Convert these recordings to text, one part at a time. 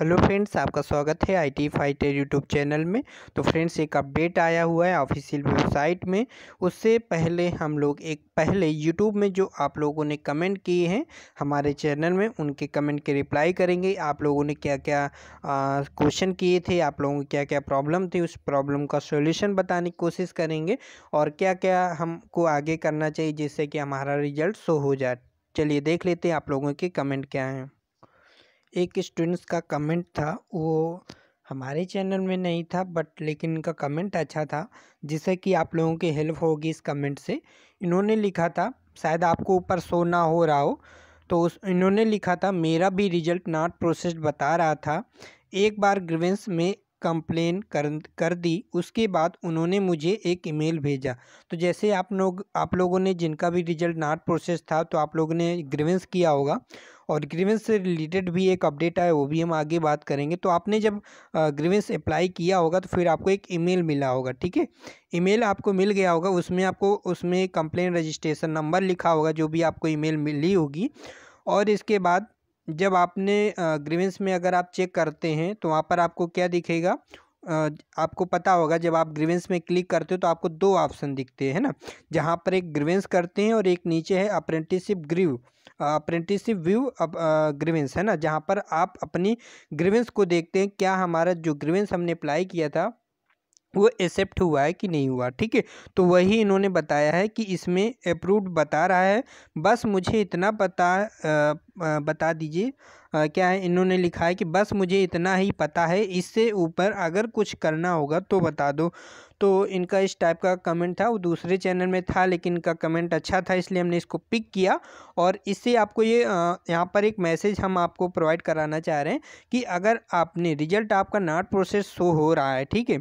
hello friends आपका स्वागत है आईटी फाइटर यूट्यूब चैनल में तो फ्रेंड्स एक अपडेट आया हुआ है ऑफिशियल वेबसाइट में उससे पहले हम लोग एक पहले यूट्यूब में जो आप लोगों ने कमेंट किए हैं हमारे चैनल में उनके कमेंट के रिप्लाई करेंगे आप लोगों ने क्या क्या क्वेश्चन किए थे आप लोगों की क्या क्या प्रॉब्लम थी उस प्रॉब्लम का सोल्यूशन बताने की कोशिश करेंगे और क्या क्या हमको आगे करना चाहिए जिससे कि हमारा रिजल्ट शो हो जाए चलिए देख लेते हैं आप लोगों के कमेंट क्या हैं एक स्टूडेंट्स का कमेंट था वो हमारे चैनल में नहीं था बट लेकिन इनका कमेंट अच्छा था जिससे कि आप लोगों की हेल्प होगी इस कमेंट से इन्होंने लिखा था शायद आपको ऊपर शो ना हो रहा हो तो उस इन्होंने लिखा था मेरा भी रिजल्ट नॉट प्रोसेस बता रहा था एक बार ग्रीवेंस में कंप्लेन कर कर दी उसके बाद उन्होंने मुझे एक ईमेल भेजा तो जैसे आप लोग आप लोगों ने जिनका भी रिजल्ट नॉट प्रोसेस था तो आप लोगों ने ग्रीवेंस किया होगा और ग्रीवेंस से रिलेटेड भी एक अपडेट आया वो भी हम आगे बात करेंगे तो आपने जब ग्रीवेंस अप्लाई किया होगा तो फिर आपको एक ईमेल मिला होगा ठीक है ईमेल आपको मिल गया होगा उसमें आपको उसमें कंप्लेन रजिस्ट्रेशन नंबर लिखा होगा जो भी आपको ई मिली होगी और इसके बाद जब आपने ग्रीवेंस में अगर आप चेक करते हैं तो वहाँ पर आपको क्या दिखेगा आपको पता होगा जब आप ग्रीवेंस में क्लिक करते हो तो आपको दो ऑप्शन दिखते हैं ना जहाँ पर एक ग्रीवेंस करते हैं और एक नीचे है apprenticeship grievance apprenticeship view grievances है ना जहाँ पर आप अपनी ग्रीवेंस को देखते हैं क्या हमारा जो ग्रीवेंस हमने अप्लाई किया था वो एक्सेप्ट हुआ है कि नहीं हुआ ठीक है तो वही इन्होंने बताया है कि इसमें अप्रूव्ड बता रहा है बस मुझे इतना पता आ, बता दीजिए क्या है इन्होंने लिखा है कि बस मुझे इतना ही पता है इससे ऊपर अगर कुछ करना होगा तो बता दो तो इनका इस टाइप का कमेंट था वो दूसरे चैनल में था लेकिन इनका कमेंट अच्छा था इसलिए हमने इसको पिक किया और इससे आपको ये यहाँ पर एक मैसेज हम आपको प्रोवाइड कराना चाह रहे हैं कि अगर आपने रिजल्ट आपका नॉट प्रोसेस शो हो रहा है ठीक है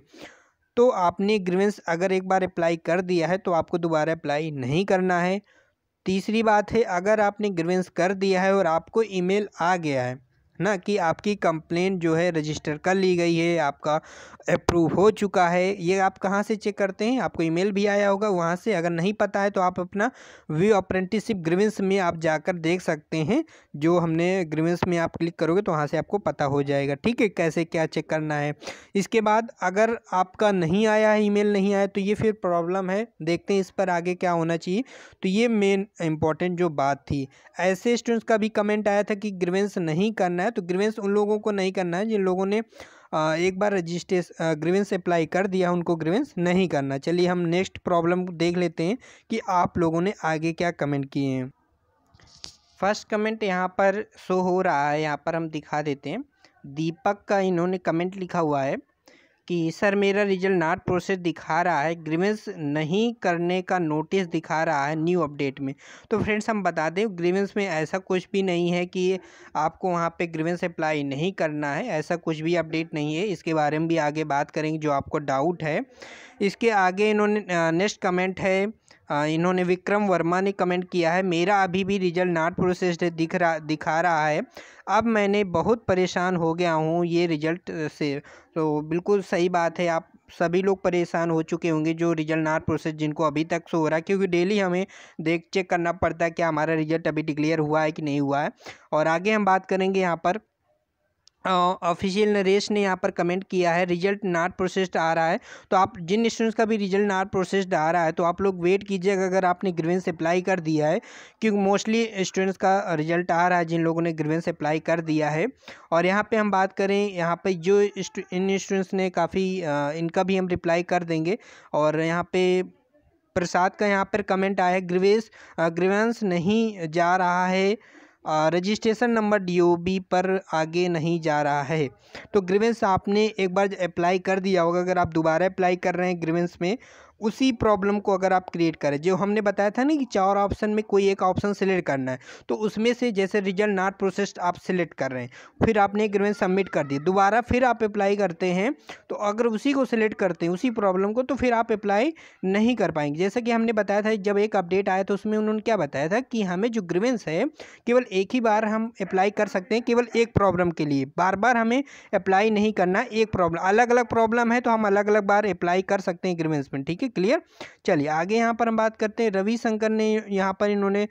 तो आपने ग्रीवेंस अगर एक बार अप्लाई कर दिया है तो आपको दोबारा अप्लाई नहीं करना है तीसरी बात है अगर आपने ग्रीवेंस कर दिया है और आपको ईमेल आ गया है ना कि आपकी कंप्लेंट जो है रजिस्टर कर ली गई है आपका अप्रूव हो चुका है ये आप कहाँ से चेक करते हैं आपको ईमेल भी आया होगा वहाँ से अगर नहीं पता है तो आप अपना व्यू अप्रेंटिसिप ग्रीवेंस में आप जाकर देख सकते हैं जो हमने ग्रीवेंस में आप क्लिक करोगे तो वहाँ से आपको पता हो जाएगा ठीक है कैसे क्या चेक करना है इसके बाद अगर आपका नहीं आया है ईमेल नहीं आया तो ये फिर प्रॉब्लम है देखते हैं इस पर आगे क्या होना चाहिए तो ये मेन इम्पॉर्टेंट जो बात थी ऐसे स्टूडेंट्स का भी कमेंट आया था कि ग्रीवेंस नहीं करना करना है तो ग्रीवेंस उन लोगों को नहीं करना है जिन लोगों ने एक बार रजिस्ट्रेश ग्रीवेंस अप्लाई कर दिया उनको ग्रीवेंस नहीं करना चलिए हम नेक्स्ट प्रॉब्लम देख लेते हैं कि आप लोगों ने आगे क्या कमेंट किए हैं फर्स्ट कमेंट यहाँ पर शो हो रहा है यहाँ पर हम दिखा देते हैं दीपक का इन्होंने कमेंट लिखा हुआ है कि सर मेरा रिजल्ट नॉट प्रोसेस दिखा रहा है ग्रीवेंस नहीं करने का नोटिस दिखा रहा है न्यू अपडेट में तो फ्रेंड्स हम बता दें ग्रीवेंस में ऐसा कुछ भी नहीं है कि आपको वहाँ पे ग्रीवेंस अप्लाई नहीं करना है ऐसा कुछ भी अपडेट नहीं है इसके बारे में भी आगे बात करेंगे जो आपको डाउट है इसके आगे इन्होंने नेक्स्ट कमेंट है इन्होंने विक्रम वर्मा ने कमेंट किया है मेरा अभी भी रिजल्ट नॉट प्रोसेस्ड दिख रहा दिखा रहा है अब मैंने बहुत परेशान हो गया हूँ ये रिजल्ट से तो बिल्कुल सही बात है आप सभी लोग परेशान हो चुके होंगे जो रिजल्ट नॉट प्रोसेस जिनको अभी तक सो हो रहा है क्योंकि डेली हमें देख चेक करना पड़ता है कि हमारा रिजल्ट अभी डिक्लेयर हुआ है कि नहीं हुआ है और आगे हम बात करेंगे यहाँ पर ऑफिशियल नरेश ने यहाँ पर कमेंट किया है रिजल्ट नॉट प्रोसेस्ड आ रहा है तो आप जिन स्टूडेंट्स का भी रिजल्ट नॉट प्रोसेस्ड आ रहा है तो आप लोग वेट कीजिएगा अगर आपने ग्रीवेंस अप्लाई कर दिया है क्योंकि मोस्टली स्टूडेंट्स का रिजल्ट आ रहा है जिन लोगों ने ग्रीवेंस अप्लाई कर दिया है और यहाँ पर हम बात करें यहाँ पर जो इन स्टूडेंट्स ने काफ़ी इनका भी हम रिप्लाई कर देंगे और यहाँ पर प्रसाद का यहाँ पर कमेंट आया है ग्रीवेंस ग्रीवेंस नहीं जा रहा है रजिस्ट्रेशन नंबर डीओबी पर आगे नहीं जा रहा है तो ग्रीवेंस आपने एक बार अप्लाई कर दिया होगा अगर आप दोबारा अप्लाई कर रहे हैं ग्रीवेंस में उसी प्रॉब्लम को अगर आप क्रिएट करें जो हमने बताया था ना कि चार ऑप्शन में कोई एक ऑप्शन सेलेक्ट करना है तो उसमें से जैसे रिजल्ट नॉट प्रोसेस्ड आप सेलेक्ट कर रहे हैं फिर आपने एक सबमिट कर दी दोबारा फिर आप अप्लाई करते हैं तो अगर उसी को सिलेक्ट करते हैं उसी प्रॉब्लम को तो फिर आप अप्लाई नहीं कर पाएंगे जैसे कि हमने बताया था जब एक अपडेट आया तो उसमें उन्होंने क्या बताया था कि हमें जो ग्रीवेंस है केवल एक ही बार हम अप्लाई कर सकते हैं केवल एक प्रॉब्लम के लिए बार बार हमें अप्लाई नहीं करना एक प्रॉब्लम अलग अलग प्रॉब्लम है तो हम अलग अलग बार अप्लाई कर सकते हैं ग्रीवेंस में ठीक है क्लियर चलिए आगे यहाँ पर हम बात करते हैं रविशंकर ने यहाँ पर इन्होंने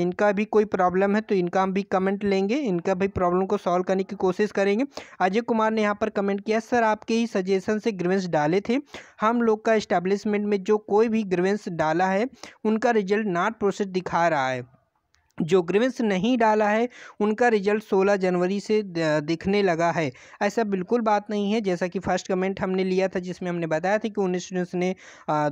इनका भी कोई प्रॉब्लम है तो इनका हम भी कमेंट लेंगे इनका भी प्रॉब्लम को सॉल्व करने की कोशिश करेंगे अजय कुमार ने यहाँ पर कमेंट किया सर आपके ही सजेशन से ग्रीवेंस डाले थे हम लोग का इस्टेब्लिशमेंट में जो कोई भी ग्रीवेंस डाला है उनका रिजल्ट नॉट प्रोसेस दिखा रहा है जो ग्रीवेंस नहीं डाला है उनका रिजल्ट 16 जनवरी से दिखने लगा है ऐसा बिल्कुल बात नहीं है जैसा कि फर्स्ट कमेंट हमने लिया था जिसमें हमने बताया था कि उन स्टूडेंट्स ने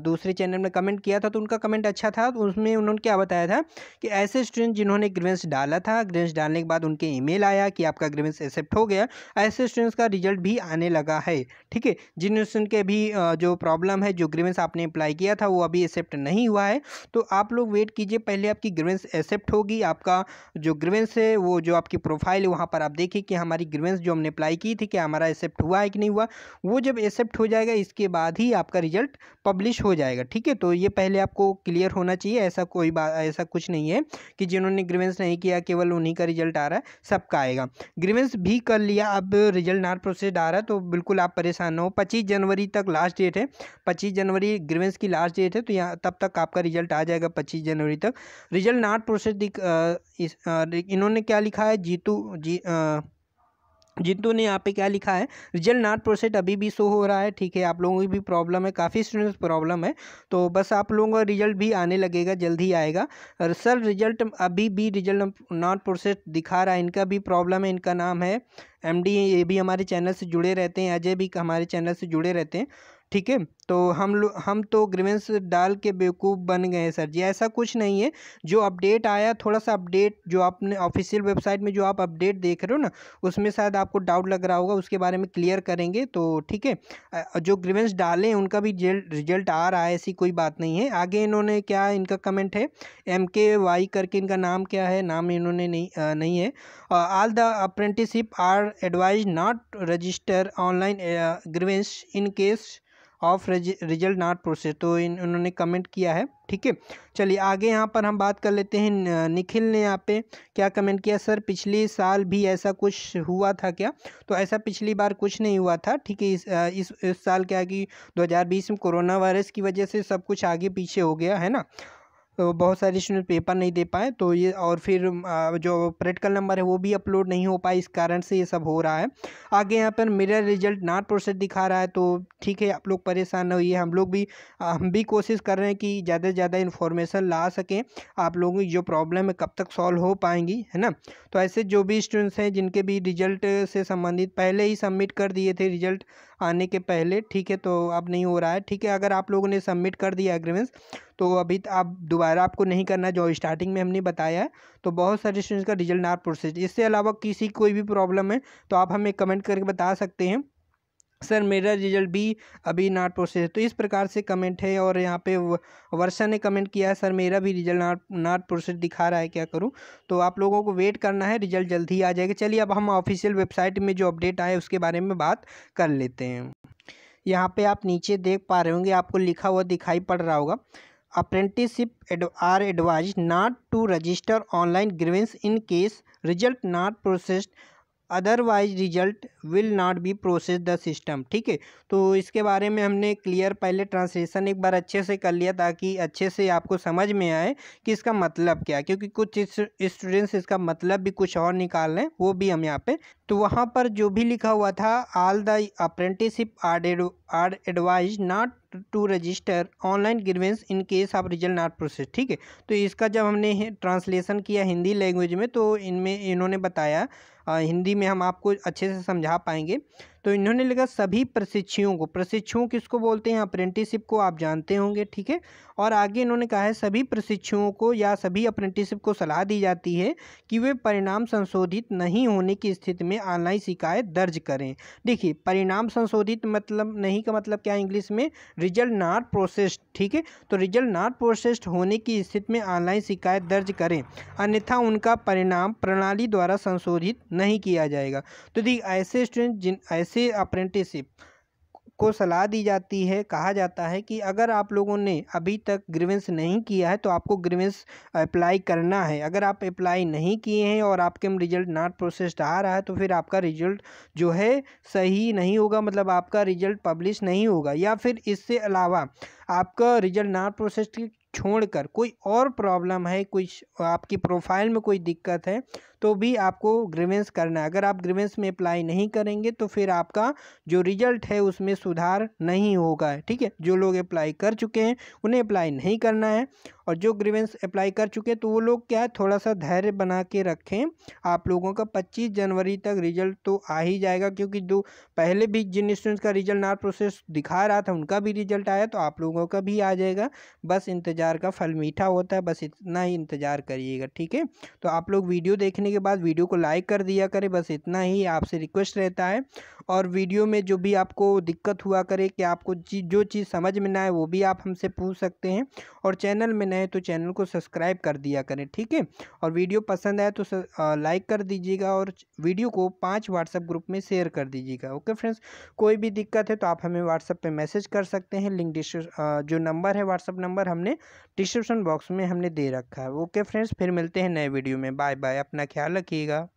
दूसरे चैनल में कमेंट किया था तो उनका कमेंट अच्छा था तो उसमें उन्होंने क्या बताया था कि ऐसे स्टूडेंट जिन्होंने ग्रीवेंस डाला था ग्रीवेंस डालने के बाद उनके ई आया कि आपका ग्रीवेंस एक्सेप्ट हो गया ऐसे स्टूडेंट्स का रिजल्ट भी आने लगा है ठीक है जिन स्टूडेंट के भी जो प्रॉब्लम है जो ग्रीवेंस आपने अप्लाई किया था वो अभी एक्सेप्ट नहीं हुआ है तो आप लोग वेट कीजिए पहले आपकी ग्रीवेंस एक्सेप्ट होगी ही आपका जो ग्रीवेंस है वो जो आपकी प्रोफाइल है वहाँ पर आप देखिए कि हमारी ग्रीवेंस जो हमने अप्लाई की थी कि हमारा एक्सेप्ट हुआ है कि नहीं हुआ वो जब एक्सेप्ट हो जाएगा इसके बाद ही आपका रिजल्ट पब्लिश हो जाएगा ठीक है तो ये पहले आपको क्लियर होना चाहिए ऐसा कोई बात ऐसा कुछ नहीं है कि जिन्होंने ग्रीवेंस नहीं किया केवल उन्हीं का रिजल्ट आ रहा है सबका आएगा ग्रीवेंस भी कर लिया अब रिजल्ट नार प्रोसेस आ रहा है तो बिल्कुल आप परेशान ना हो पच्चीस जनवरी तक लास्ट डेट है पच्चीस जनवरी ग्रीवेंस की लास्ट डेट है तो यहाँ तब तक आपका रिजल्ट आ जाएगा पच्चीस जनवरी तक रिजल्ट नार्ट प्रोसेस इस इन्होंने क्या लिखा है जीतू जी आ, जितू ने यहाँ पे क्या लिखा है रिजल्ट नॉट प्रोसेट अभी भी शो हो रहा है ठीक है आप लोगों की भी प्रॉब्लम है काफ़ी स्टूडेंट्स प्रॉब्लम है तो बस आप लोगों का रिजल्ट भी आने लगेगा जल्द ही आएगा और सर रिजल्ट अभी भी रिजल्ट नॉट प्रोसेस दिखा रहा है इनका भी प्रॉब्लम है इनका नाम है एम ये भी हमारे चैनल से जुड़े रहते हैं अजय भी हमारे चैनल से जुड़े रहते हैं ठीक है तो हम लोग हम तो ग्रीवेंस डाल के बेवकूफ़ बन गए हैं सर जी ऐसा कुछ नहीं है जो अपडेट आया थोड़ा सा अपडेट जो आपने ऑफिशियल वेबसाइट में जो आप अपडेट देख रहे हो ना उसमें शायद आपको डाउट लग रहा होगा उसके बारे में क्लियर करेंगे तो ठीक है जो ग्रीवेंस डालें उनका भी रिजल्ट आ रहा है ऐसी कोई बात नहीं है आगे इन्होंने क्या इनका कमेंट है एम के वाई करके इनका नाम क्या है नाम इन्होंने नहीं नहीं है all the apprenticeship are advise not register online grievance in case of result not process तो इन उन्होंने कमेंट किया है ठीक है चलिए आगे यहाँ पर हम बात कर लेते हैं निखिल ने यहाँ पे क्या कमेंट किया सर पिछले साल भी ऐसा कुछ हुआ था क्या तो ऐसा पिछली बार कुछ नहीं हुआ था ठीक है इस, इस इस साल क्या कि 2020 में कोरोना वायरस की वजह से सब कुछ आगे पीछे हो गया है ना बहुत सारे स्टूडेंट पेपर नहीं दे पाए तो ये और फिर जो प्रैक्टिकल नंबर है वो भी अपलोड नहीं हो पाए इस कारण से ये सब हो रहा है आगे यहाँ पर मेरा रिजल्ट नॉट प्रोसेस दिखा रहा है तो ठीक है आप लोग परेशान न होइए हम लोग भी हम भी कोशिश कर रहे हैं कि ज़्यादा से ज़्यादा इन्फॉर्मेशन ला सकें आप लोगों की जो प्रॉब्लम है कब तक सॉल्व हो पाएंगी है ना तो ऐसे जो भी स्टूडेंट्स हैं जिनके भी रिजल्ट से संबंधित पहले ही सबमिट कर दिए थे रिजल्ट आने के पहले ठीक है तो अब नहीं हो रहा है ठीक है अगर आप लोगों ने सबमिट कर दिया एग्रीमेंट्स तो अभी आप दोबारा आपको नहीं करना जो स्टार्टिंग में हमने बताया है तो बहुत सारे स्टूडेंट्स का रिजल्ट नार प्रोसेस इससे अलावा किसी कोई भी प्रॉब्लम है तो आप हमें कमेंट करके बता सकते हैं सर मेरा रिजल्ट भी अभी नॉट प्रोसेस है तो इस प्रकार से कमेंट है और यहाँ पे वर्षा ने कमेंट किया है सर मेरा भी रिजल्ट नॉट नॉट प्रोसेस दिखा रहा है क्या करूँ तो आप लोगों को वेट करना है रिजल्ट जल्द ही आ जाएगा चलिए अब हम ऑफिशियल वेबसाइट में जो अपडेट आए उसके बारे में बात कर लेते हैं यहाँ पे आप नीचे देख पा रहे होंगे आपको लिखा हुआ दिखाई पड़ रहा होगा एड are advise not to register online grievance in case result not processed otherwise result will not be process the system ठीक है तो इसके बारे में हमने क्लियर पहले ट्रांसलेशन एक बार अच्छे से कर लिया ताकि अच्छे से आपको समझ में आए कि इसका मतलब क्या क्योंकि कुछ स्टूडेंट्स इसका मतलब भी कुछ और निकाल लें वो भी हम यहाँ पे तो वहाँ पर जो भी लिखा हुआ था all the apprenticeship are advise not to register online grievance in case of result not process ठीक है तो इसका जब हमने ट्रांसलेशन किया हिंदी लैंग्वेज में तो इनमें इन्होंने बताया आ, हिंदी में हम आपको अच्छे से समझा पाएंगे तो इन्होंने लिखा सभी प्रशिक्षुओं को प्रशिक्षुओं किसको बोलते हैं अप्रेंटिसिप को आप जानते होंगे ठीक है और आगे इन्होंने कहा है सभी प्रशिक्षुओं को या सभी अप्रेंटिसिप को सलाह दी जाती है कि वे परिणाम संशोधित नहीं होने की स्थिति में ऑनलाइन शिकायत दर्ज करें देखिए परिणाम संशोधित मतलब नहीं का मतलब क्या है इंग्लिश में रिजल्ट नॉट प्रोसेस्ड ठीक है तो रिजल्ट नॉट प्रोसेस्ड होने की स्थिति में ऑनलाइन शिकायत दर्ज करें अन्यथा उनका परिणाम प्रणाली द्वारा संशोधित नहीं किया जाएगा तो देखिए ऐसे स्टूडेंट जिन ऐसे ऐसे अप्रेंटिसिप को सलाह दी जाती है कहा जाता है कि अगर आप लोगों ने अभी तक ग्रीवेंस नहीं किया है तो आपको ग्रीवेंस अप्लाई करना है अगर आप अप्लाई नहीं किए हैं और आपके में रिजल्ट नॉट प्रोसेस्ड आ रहा है तो फिर आपका रिजल्ट जो है सही नहीं होगा मतलब आपका रिजल्ट पब्लिश नहीं होगा या फिर इससे अलावा आपका रिजल्ट नॉट प्रोसेस्ड छोड़कर कोई और प्रॉब्लम है कुछ आपकी प्रोफाइल में कोई दिक्कत है तो भी आपको ग्रीवेंस करना है अगर आप ग्रीवेंस में अप्लाई नहीं करेंगे तो फिर आपका जो रिजल्ट है उसमें सुधार नहीं होगा ठीक है जो लोग अप्लाई कर चुके हैं उन्हें अप्लाई नहीं करना है और जो ग्रीवेंस अप्लाई कर चुके हैं तो वो लोग क्या है थोड़ा सा धैर्य बना के रखें आप लोगों का पच्चीस जनवरी तक रिजल्ट तो आ ही जाएगा क्योंकि दो पहले भी जिन स्टूडेंट्स का रिजल्ट नार प्रोसेस दिखा रहा था उनका भी रिजल्ट आया तो आप लोगों का भी आ जाएगा बस इंतज़ार का फल मीठा होता है बस इतना ही इंतज़ार करिएगा ठीक है तो आप लोग वीडियो देखने के बाद वीडियो को लाइक कर दिया करें बस इतना ही आपसे रिक्वेस्ट रहता है और वीडियो में जो भी आपको दिक्कत हुआ करे कि आपको चीज जो चीज़ समझ में ना आए वो भी आप हमसे पूछ सकते हैं और चैनल में नए तो चैनल को सब्सक्राइब कर दिया करें ठीक है और वीडियो पसंद आए तो लाइक कर दीजिएगा और वीडियो को पाँच व्हाट्सएप ग्रुप में शेयर कर दीजिएगा ओके फ्रेंड्स कोई भी दिक्कत है तो आप हमें व्हाट्सएप पर मैसेज कर सकते हैं लिंक जो नंबर है व्हाट्सअप नंबर हमने डिस्क्रिप्शन बॉक्स में हमने दे रखा है ओके फ्रेंड्स फिर मिलते हैं नए वीडियो में बाय बाय अपना ख्याल रखिएगा